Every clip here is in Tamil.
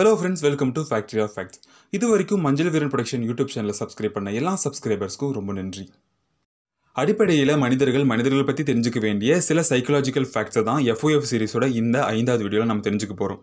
hello friends welcome to factory of facts இது வரைக்கும் மஞ்சள் வீரன் ப்ரொடக்ஷன் யூடியூப் சேனலில் சப்ஸ்கிரைப் பண்ண எல்லா சப்ஸ்கிரைபர்ஸ்க்கும் ரொம்ப நன்றி அடிப்படையில் மனிதர்கள் மனிதர்கள் பற்றி தெரிஞ்சுக்க வேண்டிய சில சைக்கலாஜிக்கல் ஃபேக்ட்ஸை தான் எஃப்ஓஎஃப் சீரிஸோட இந்த ஐந்தாவது வீடியோவில் நம்ம தெரிஞ்சுக்க போகிறோம்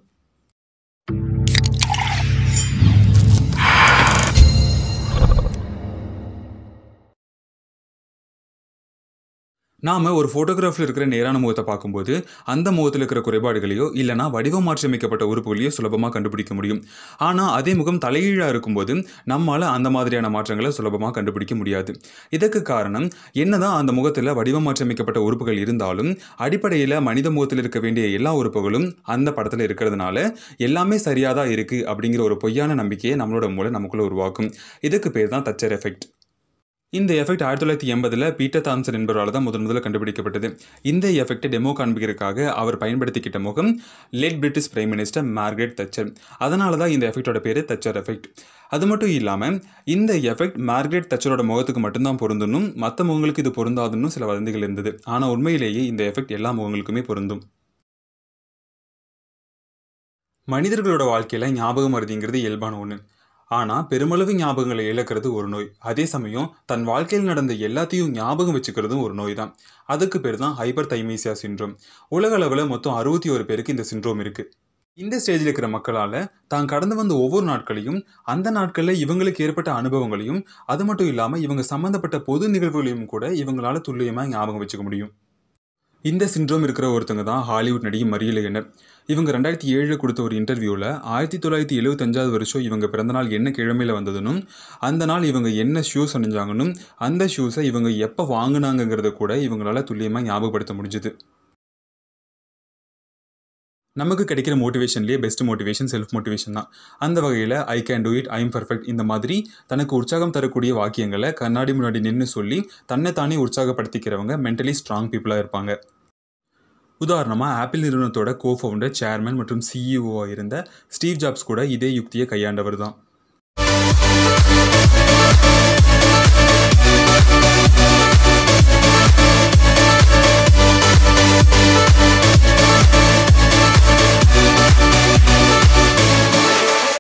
நாம் ஒரு ஃபோட்டோகிராஃபில் இருக்கிற நேரான முகத்தை பார்க்கும்போது அந்த முகத்தில் இருக்கிற குறைபாடுகளையோ இல்லைனா வடிவம் மாற்றியமைக்கப்பட்ட உறுப்புகளையோ சுலபமாக கண்டுபிடிக்க முடியும் ஆனால் அதே முகம் தலைகீழாக இருக்கும்போது நம்மால் அந்த மாதிரியான மாற்றங்களை சுலபமாக கண்டுபிடிக்க முடியாது இதற்கு காரணம் என்னதான் அந்த முகத்தில் வடிவம் மாற்றியமைக்கப்பட்ட உறுப்புகள் இருந்தாலும் அடிப்படையில் மனித முகத்தில் இருக்க வேண்டிய எல்லா உறுப்புகளும் அந்த படத்தில் இருக்கிறதுனால எல்லாமே சரியாக தான் இருக்குது அப்படிங்கிற ஒரு பொய்யான நம்பிக்கையை நம்மளோட மூளை நமக்குள்ளே உருவாக்கும் இதுக்கு பேர் தான் தச்சர் எஃபெக்ட் இந்த எஃபெக்ட் ஆயிரத்தி தொள்ளாயிரத்தி எண்பதில் பீட்டர் தாம்சன் என்பவரால் தான் முதன் முதல்ல கண்டுபிடிக்கப்பட்டது இந்த எஃபெக்டை டெமோ காண்பிக்கிறதுக்காக அவர் பயன்படுத்திக்கிட்ட முகம் late British prime minister Margaret Thatcher அதனால தான் இந்த எஃபெக்டோட பேர் தச்சர் எஃபெக்ட் அது மட்டும் இல்லாமல் இந்த எஃபெக்ட் மார்கரெட் தச்சரோட முகத்துக்கு மட்டும்தான் பொருந்தணும் மற்ற முகங்களுக்கு இது பொருந்தாதுன்னு சில வதந்திகள் இருந்தது ஆனால் உண்மையிலேயே இந்த எஃபெக்ட் எல்லா முகங்களுக்குமே பொருந்தும் மனிதர்களோட வாழ்க்கையில் ஞாபகம் மருதிங்கிறது இயல்பான ஒன்று ஆனால் பெருமளவு ஞாபகங்களை இழக்கிறது ஒரு நோய் அதே சமயம் தன் வாழ்க்கையில் நடந்த எல்லாத்தையும் ஞாபகம் வச்சுக்கிறதும் ஒரு நோய் தான் அதுக்கு பேர் தான் ஹைப்பர் தைமீசியா சின்ரோம் உலக அளவில் மொத்தம் அறுபத்தி ஒரு பேருக்கு இந்த சின்ரோம் இருக்குது இந்த ஸ்டேஜில் இருக்கிற மக்களால் தான் கடந்து வந்த ஒவ்வொரு நாட்களையும் அந்த நாட்களில் இவங்களுக்கு ஏற்பட்ட அனுபவங்களையும் அது மட்டும் இல்லாமல் இவங்க சம்மந்தப்பட்ட பொது நிகழ்வுகளையும் கூட இவங்களால் துல்லியமாக ஞாபகம் வச்சுக்க முடியும் இந்த சிண்ட்ரோம் இருக்கிற ஒருத்தங்க தான் ஹாலிவுட் நடிகை மரியலையனர் இவங்க ரெண்டாயிரத்தி ஏழில் கொடுத்த ஒரு இன்டர்வியூவில் ஆயிரத்தி தொள்ளாயிரத்தி எழுபத்தஞ்சாவது வருஷம் இவங்க பிறந்தநாள் என்ன கிழமையில் வந்ததுனும் அந்த நாள் இவங்க என்ன ஷூஸ் அணிஞ்சாங்கன்னு அந்த ஷூஸை இவங்க எப்போ வாங்கினாங்கிறத கூட இவங்களால் துல்லியமாக ஞாபகப்படுத்த முடிஞ்சுது நமக்கு கிடைக்கிற மோட்டிவேஷன்லேயே பெஸ்ட் மோட்டிவேஷன் செல்ஃப் மோட்டிவேஷன் தான் அந்த வகையில் I can do it I'm perfect இந்த மாதிரி தனக்கு உற்சாகம் தரக்கூடிய வாக்கியங்களை கண்ணாடி முன்னாடி நின்று சொல்லி தன்னை தானே உற்சாகப்படுத்திக்கிறவங்க மென்டலி ஸ்ட்ராங் பீப்புளாக இருப்பாங்க உதாரணமாக ஆப்பிள் நிறுவனத்தோட கோ ஃபவுண்டர் மற்றும் சிஇஓவாக இருந்த ஸ்டீவ் ஜாப்ஸ் கூட இதே யுக்தியை கையாண்டவர் தான்